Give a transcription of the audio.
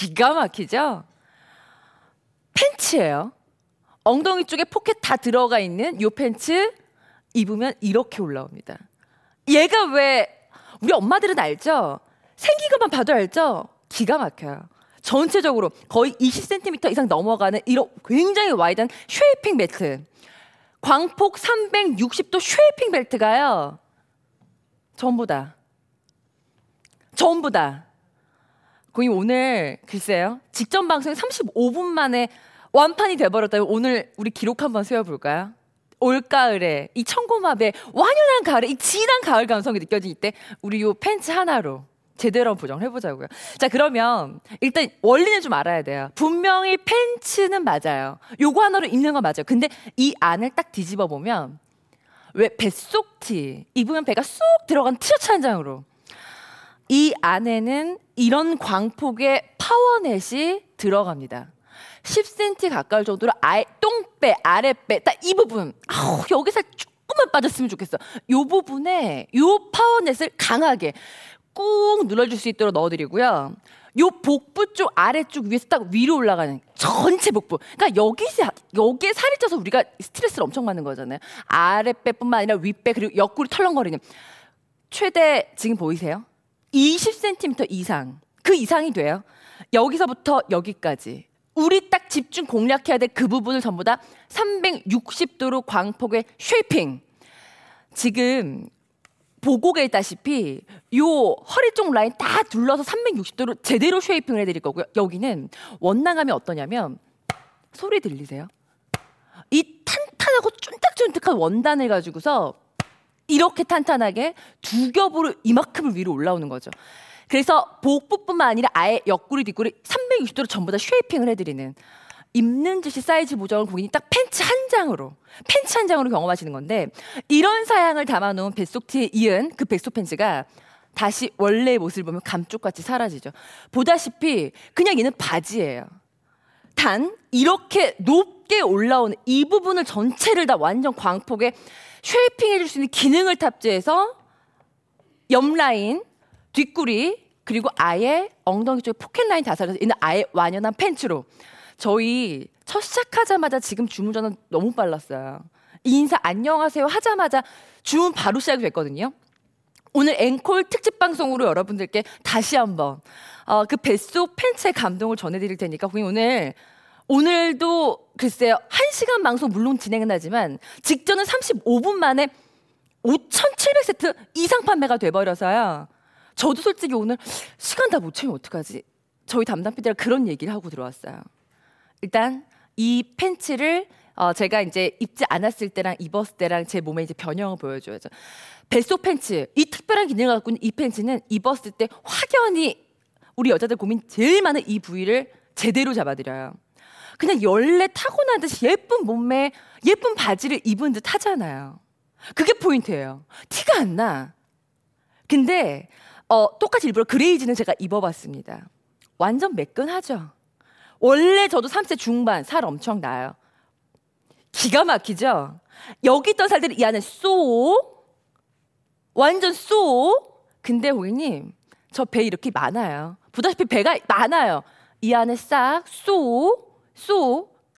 기가 막히죠? 팬츠예요. 엉덩이 쪽에 포켓 다 들어가 있는 요 팬츠 입으면 이렇게 올라옵니다. 얘가 왜 우리 엄마들은 알죠? 생긴 것만 봐도 알죠? 기가 막혀요. 전체적으로 거의 20cm 이상 넘어가는 이런 굉장히 와이드한 쉐이핑 매트. 광폭 360도 쉐이핑 벨트가요. 전부 다. 전부 다. 거의 오늘 글쎄요. 직전 방송 35분 만에 완판이 돼버렸다면 오늘 우리 기록 한번 세워볼까요? 올가을에 이 청고마비의 완연한 가을에 이 진한 가을 감성이 느껴질 때 우리 요 팬츠 하나로 제대로 한 보정을 해보자고요. 자 그러면 일단 원리는 좀 알아야 돼요. 분명히 팬츠는 맞아요. 요거 하나로 입는 건 맞아요. 근데 이 안을 딱 뒤집어 보면 왜 뱃속티 입으면 배가 쏙 들어간 티셔츠 한 장으로 이 안에는 이런 광폭의 파워넷이 들어갑니다. 10cm 가까울 정도로 아예 똥배, 아랫배, 딱 이 부분. 아우, 여기서 조금만 빠졌으면 좋겠어. 요 부분에 이 파워넷을 강하게 꾹 눌러줄 수 있도록 넣어드리고요. 요 복부 쪽 아래쪽 위에서 딱 위로 올라가는 전체 복부. 그러니까 여기서 여기에 살이 쪄서 우리가 스트레스를 엄청 받는 거잖아요. 아랫배뿐만 아니라 윗배 그리고 옆구리 털렁거리는 최대 지금 보이세요? 20cm 이상 그 이상이 돼요. 여기서부터 여기까지 우리 딱 집중 공략해야 될 그 부분을 전부 다 360도로 광폭의 쉐이핑. 지금 보고 계다시피 요 허리 쪽 라인 다 둘러서 360도로 제대로 쉐이핑을 해드릴 거고요. 여기는 원나감이 어떠냐면 소리 들리세요? 이 탄탄하고 쫀득쫀득한 원단을 가지고서 이렇게 탄탄하게 두 겹으로 이만큼을 위로 올라오는 거죠. 그래서 복부뿐만 아니라 아예 옆구리 뒷구리 360도로 전부 다 쉐이핑을 해드리는 입는 듯이 사이즈 보정을 고객이 딱 팬츠 한 장으로 팬츠 한 장으로 경험하시는 건데 이런 사양을 담아놓은 뱃속 티에 이은 그뱃속 팬츠가 다시 원래의 모습을 보면 감쪽같이 사라지죠. 보다시피 그냥 얘는 바지예요. 단 이렇게 높게 올라오는 이 부분을 전체를 다 완전 광폭에 쉐이핑 해줄 수 있는 기능을 탑재해서 옆 라인, 뒷구리, 그리고 아예 엉덩이 쪽에 포켓 라인 다살해서 있는 아예 완연한 팬츠로 저희 첫 시작하자마자 지금 주문 전화 너무 빨랐어요. 인사 안녕하세요 하자마자 주문 바로 시작이 됐거든요. 오늘 앵콜 특집 방송으로 여러분들께 다시 한번 어, 그 뱃속 팬츠의 감동을 전해드릴 테니까 고객님 오늘 오늘도 글쎄요, 1시간 방송 물론 진행은 하지만 직전은 35분 만에 5,700세트 이상 판매가 돼버려서요. 저도 솔직히 오늘 시간 다 못 채우면 어떡하지? 저희 담당 PD랑 그런 얘기를 하고 들어왔어요. 일단 이 팬츠를 어, 제가 이제 입지 않았을 때랑 입었을 때랑 제 몸에 이제 변형을 보여줘야죠. 뱃속 팬츠. 이 특별한 기능을 갖고 있는 이 팬츠는 입었을 때 확연히 우리 여자들 고민 제일 많은 이 부위를 제대로 잡아드려요. 그냥 열레 타고난 듯이 예쁜 몸매, 예쁜 바지를 입은 듯 하잖아요. 그게 포인트예요. 티가 안 나. 근데 어, 똑같이 일부러 그레이지는 제가 입어봤습니다. 완전 매끈하죠. 원래 저도 3세 중반 살 엄청 나요. 기가 막히죠. 여기 있던 살들이 이 안에 쏘 완전 쏘 근데 고객님 저 배 이렇게 많아요. 보다시피 배가 많아요. 이 안에 싹 쏘. 主